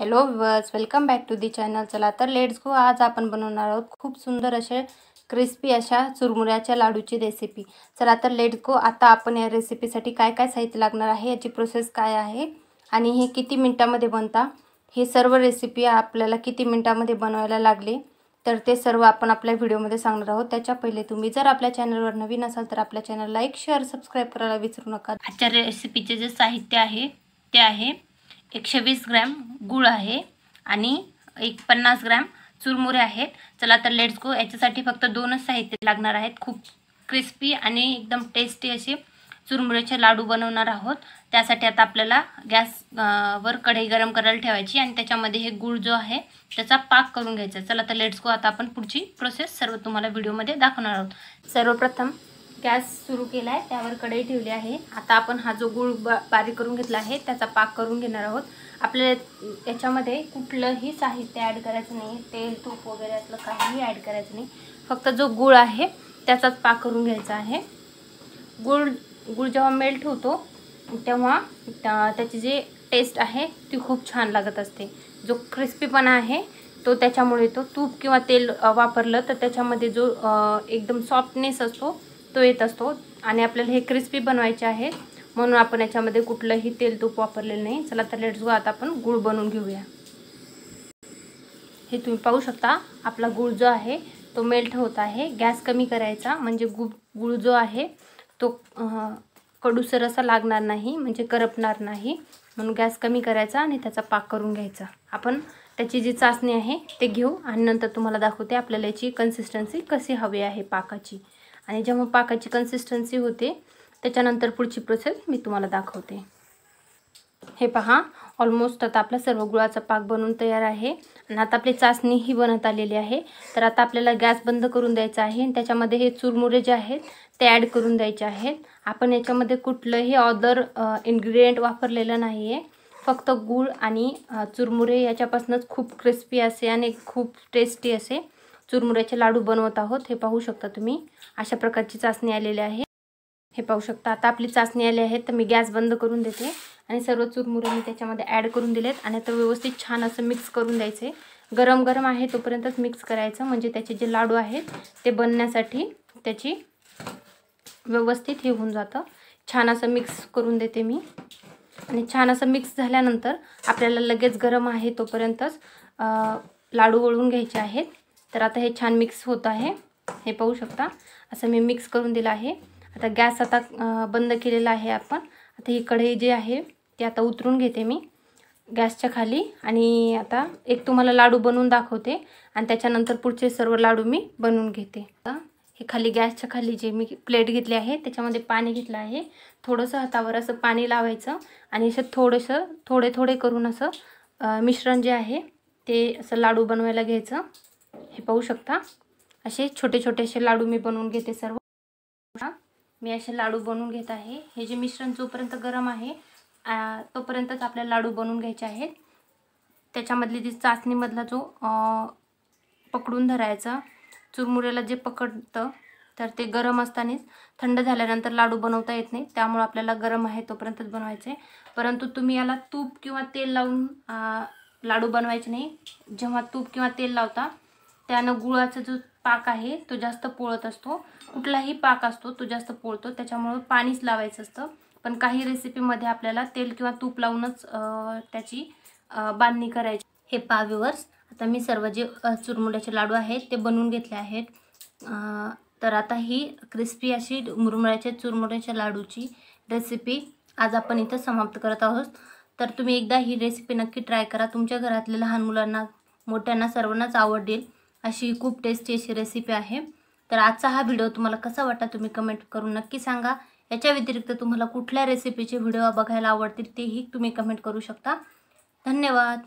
hello viewers welcome back to the channel चला तर let's go आज आपण बनवणार आहोत खूप सुंदर असे क्रिस्पी अशा चुरमुऱ्याच्या लाडूची रेसिपी चला तर लेट्स गो आता आपण या रेसिपीसाठी काय काय साहित्य लागणार आहे याची प्रोसेस काय आहे आणि हे किती मिनटामध्ये बनता हे सर्व रेसिपी आपल्याला किती मिनटामध्ये बनवायला लागले तर ते सर्व आपण आपल्या व्हिडिओमध्ये सांगणार आहोत त्याच्या पहिले तुम्ही जर आपल्या चॅनलवर नवीन असाल तर आपल्या चॅनलला लाईक शेअर सबस्क्राईब करायला विसरू नका आजच्या रेसिपीचे जे साहित्य आहे ते आहे एकशे वीस ग्रॅम गूळ आहे आणि एक पन्नास ग्रॅम चुरमुरे आहेत चला तर लेट्स गो याच्यासाठी फक्त दोनच साहित्य लागणार आहेत खूप क्रिस्पी आणि एकदम टेस्टी असे चुरमुऱ्याचे लाडू बनवणार आहोत त्यासाठी आता आपल्याला गॅस वर कढई गरम करायला ठेवायची आणि त्याच्यामध्ये हे गूळ जो आहे त्याचा पाक करून घ्यायचा चला तर लेट्स गो आता आपण पुढची प्रोसेस सर्व तुम्हाला व्हिडिओमध्ये दाखवणार आहोत सर्वप्रथम गॅस सुरू केला आहे त्यावर कढई ठेवली आहे आता आपण हा जो गूळ बा बारीक करून घेतला आहे त्याचा पाक करून घेणार आहोत आपल्याला याच्यामध्ये कुठलंही साहित्य ॲड करायचं नाही तेल तूप वगैरे असलं काहीही ॲड करायचं नाही फक्त जो गूळ आहे त्याचाच पाक करून घ्यायचा आहे गूळ गूळ जेव्हा मेल्ट होतो तेव्हा त्याची जी टेस्ट आहे ती खूप छान लागत असते जो क्रिस्पीपणा आहे तो त्याच्यामुळे येतो तूप किंवा तेल वापरलं तर त्याच्यामध्ये जो एकदम सॉफ्टनेस असतो तो येत असतो आणि आपल्याला हे क्रिस्पी बनवायचे आहे म्हणून आपण याच्यामध्ये कुठलंही तेल तूप वापरलेलं नाही चला तर लेट्स गो आता आपण गूळ बनवून घेऊया हे तुम्ही पाहू शकता आपला गूळ जो आहे तो मेल्ट होत आहे गॅस कमी करायचा म्हणजे गु गूळ जो आहे तो कडूसर असा लागणार नाही म्हणजे करपणार नाही म्हणून गॅस कमी करायचा आणि त्याचा पाक करून घ्यायचा आपण त्याची जी चाचणी आहे ते घेऊ आणि नंतर तुम्हाला दाखवते आपल्याला याची कन्सिस्टन्सी कशी हवी आहे पाकाची आणि जेव्हा पाकाची कन्सिस्टन्सी होते त्याच्यानंतर पुढची प्रोसेस मी तुम्हाला दाखवते हे पहा ऑलमोस्ट आता आपला सर्व गुळाचा पाक बनवून तयार आहे आणि आता आपली चाचणी ही बनत आलेली आहे तर आता आपल्याला गॅस बंद करून द्यायचा आहे आणि त्याच्यामध्ये हे चुरमुरे जे आहेत ते ॲड करून द्यायचे आहेत आपण याच्यामध्ये कुठलंही ऑदर इन्ग्रेडियंट वापरलेलं नाही आहे फक्त गूळ आणि चुरमुरे याच्यापासूनच खूप क्रिस्पी असे आणि खूप टेस्टी असे चुरमुऱ्याचे लाडू बनवत आहोत हे पाहू शकता तुम्ही अशा प्रकारची चाचणी आलेली आहे हे पाहू शकता आता आपली चाचणी आली आहे तर मी गॅस बंद करून देते आणि सर्व चुरमुरे मी त्याच्यामध्ये ॲड करून दिलेत आणि आता व्यवस्थित छान असं मिक्स करून द्यायचे गरम गरम आहे तोपर्यंतच मिक्स करायचं म्हणजे त्याचे जे लाडू आहेत ते बनण्यासाठी त्याची व्यवस्थित हे होऊन जातं छान असं मिक्स करून देते मी आणि छान असं मिक्स झाल्यानंतर आपल्याला लगेच गरम आहे तोपर्यंतच लाडू वळून घ्यायचे आहेत तर आता हे छान मिक्स होत आहे हे पाहू शकता असं मी मिक्स करून दिलं आहे आता गॅस आता बंद केलेला आहे आपण आता ही कढई जी आहे ती आता उतरून घेते मी गॅसच्या खाली आणि आता एक तुम्हाला लाडू बनवून दाखवते आणि त्याच्यानंतर पुढचे सर्व लाडू मी बनवून घेते हे खाली गॅसच्या खाली जे मी प्लेट घेतली आहे त्याच्यामध्ये पाणी घेतलं आहे थोडंसं हातावर असं पाणी लावायचं आणि असं थोडंसं थोडे थोडे करून असं मिश्रण जे आहे ते असं लाडू बनवायला घ्यायचं हे पाहू शकता असे छोटे छोटे असे लाडू मी बनवून घेते सर्व मी असे लाडू बनवून घेत आहे हे जे मिश्रण जोपर्यंत गरम आहे तोपर्यंतच आपल्याला लाडू बनवून घ्यायचे आहेत त्याच्यामधली जी चाचणीमधला जो पकडून धरायचा चुरमुऱ्याला जे पकडतं तर ते गरम असतानाच थंड झाल्यानंतर लाडू बनवता येत नाही त्यामुळे आपल्याला गरम आहे तोपर्यंतच बनवायचे परंतु तुम्ही याला तूप किंवा तेल लावून लाडू बनवायचे नाही जेव्हा तूप किंवा तेल लावता त्यानं गुळाचा जो पाक आहे तो जास्त पोळत असतो कुठलाही पाक असतो तो जास्त पोळतो त्याच्यामुळं पाणीच लावायचं असतं पण काही रेसिपीमध्ये आपल्याला तेल किंवा तूप लावूनच त्याची बांधणी करायची हे पाव्यूवर्स आता मी सर्व जे चुरमुड्याचे लाडू आहेत ते बनवून घेतले आहेत तर आता ही क्रिस्पी अशी मुरमुळ्याच्या चुरमुऱ्याच्या लाडूची रेसिपी आज आपण इथं समाप्त करत आहोत तर तुम्ही एकदा ही रेसिपी नक्की ट्राय करा तुमच्या घरातल्या लहान मुलांना मोठ्यांना सर्वांनाच आवडेल अशी खूप टेस्टी अशी रेसिपी आहे तर आजचा हा व्हिडिओ तुम्हाला कसा वाटला तुम्ही कमेंट करून नक्की सांगा याच्या व्यतिरिक्त तुम्हाला कुठल्या रेसिपीचे व्हिडिओ बघायला आवडतील तेही तुम्ही कमेंट करू शकता धन्यवाद